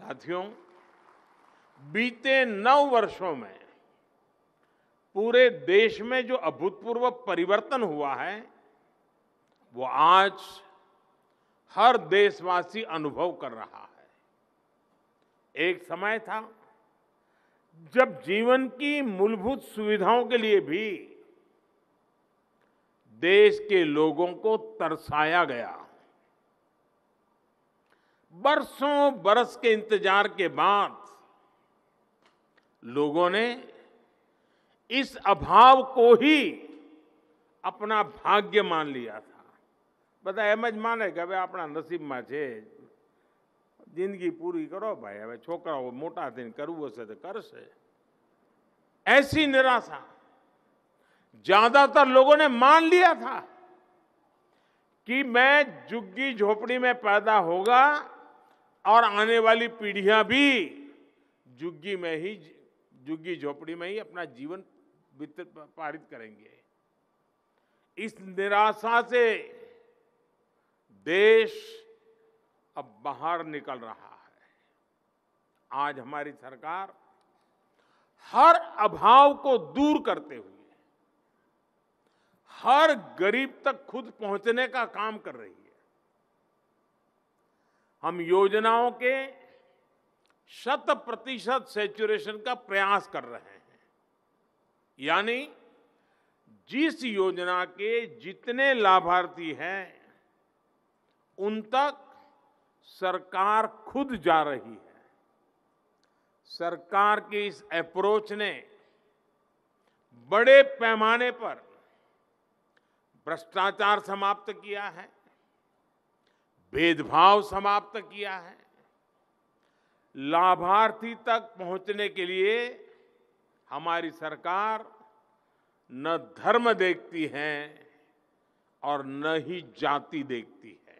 साथियों बीते नौ वर्षों में पूरे देश में जो अभूतपूर्व परिवर्तन हुआ है वो आज हर देशवासी अनुभव कर रहा है एक समय था जब जीवन की मूलभूत सुविधाओं के लिए भी देश के लोगों को तरसाया गया बरसों बरस के इंतजार के बाद लोगों ने इस अभाव को ही अपना भाग्य मान लिया था बता બધા એમ જ માને કે હવે આપણા નસીબમાં છે જિંદગી પૂરી કરો ભાઈ હવે છોકરાઓ મોટા થઈને से तो कर से ऐसी निराशा ज्यादातर लोगों ने मान लिया था कि मैं झुग्गी झोपड़ी में पैदा होगा और आने वाली पीढ़ियां भी जुग्गी में ही जुग्गी झोपड़ी में ही अपना जीवन पारित करेंगे इस निराशा से देश अब बाहर निकल रहा है आज हमारी सरकार हर अभाव को दूर करते हुए हर गरीब तक खुद पहुंचने का काम कर रही है हम योजनाओं के शत प्रतिशत सेचुरेशन का प्रयास कर रहे हैं यानी जिस योजना के जितने लाभार्थी हैं उन तक सरकार खुद जा रही है सरकार की इस अप्रोच ने बड़े पैमाने पर भ्रष्टाचार समाप्त किया है भेदभाव समाप्त किया है लाभार्थी तक पहुंचने के लिए हमारी सरकार न धर्म देखती है और न ही जाति देखती है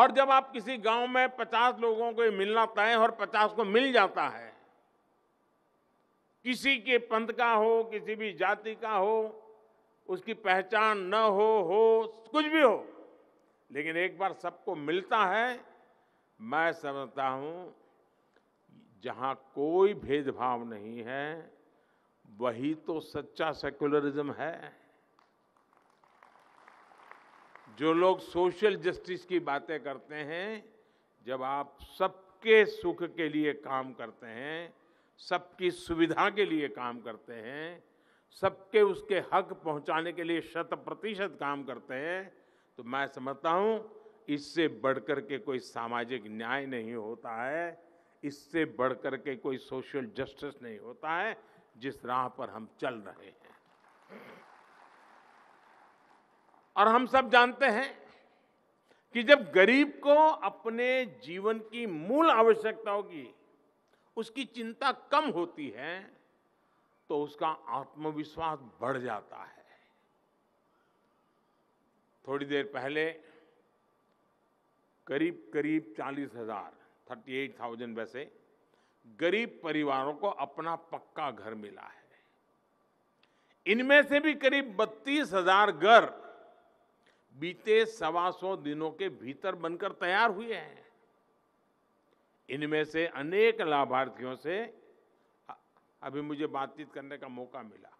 और जब आप किसी गांव में पचास लोगों को मिलना तय और पचास को मिल जाता है किसी के पंथ का हो किसी भी जाति का हो उसकी पहचान न हो हो कुछ भी हो लेकिन एक बार सबको मिलता है मैं समझता हूँ जहाँ कोई भेदभाव नहीं है वही तो सच्चा सेक्युलरिज्म है जो लोग सोशल जस्टिस की बातें करते हैं जब आप सबके सुख के लिए काम करते हैं सबकी सुविधा के लिए काम करते हैं सबके उसके हक पहुंचाने के लिए शत प्रतिशत काम करते हैं तो मैं समझता हूं इससे बढ़कर के कोई सामाजिक न्याय नहीं होता है इससे बढ़कर के कोई सोशल जस्टिस नहीं होता है जिस राह पर हम चल रहे हैं और हम सब जानते हैं कि जब गरीब को अपने जीवन की मूल आवश्यकताओं की उसकी चिंता कम होती है तो उसका आत्मविश्वास बढ़ जाता है थोड़ी देर पहले करीब करीब चालीस हजार थर्टी एट थाउजेंड वैसे गरीब परिवारों को अपना पक्का घर मिला है इनमें से भी करीब बत्तीस हजार घर बीते सवा सौ दिनों के भीतर बनकर तैयार हुए हैं इनमें से अनेक लाभार्थियों से આવી મુજે વાતચીત કરને કા મોકા મિલા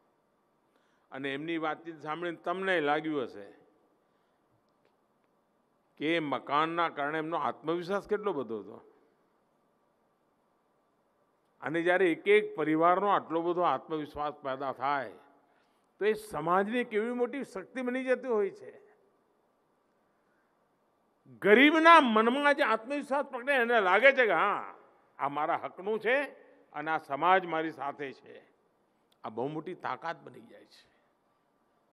અને એમની વાતચીત સાંભળીને તમને લાગ્યું હશે કે મકાનના કારણે એમનો આત્મવિશ્વાસ કેટલો બધો હતો અને જ્યારે એક એક પરિવારનો આટલો બધો આત્મવિશ્વાસ પેદા થાય તો એ સમાજની કેવી મોટી શક્તિ બની જતી હોય છે ગરીબના મનમાં જે આત્મવિશ્વાસ પકડે એને લાગે છે કે હા આ મારા હકનું છે અને આ સમાજ મારી સાથે છે આ બહુ મોટી તાકાત બની જાય છે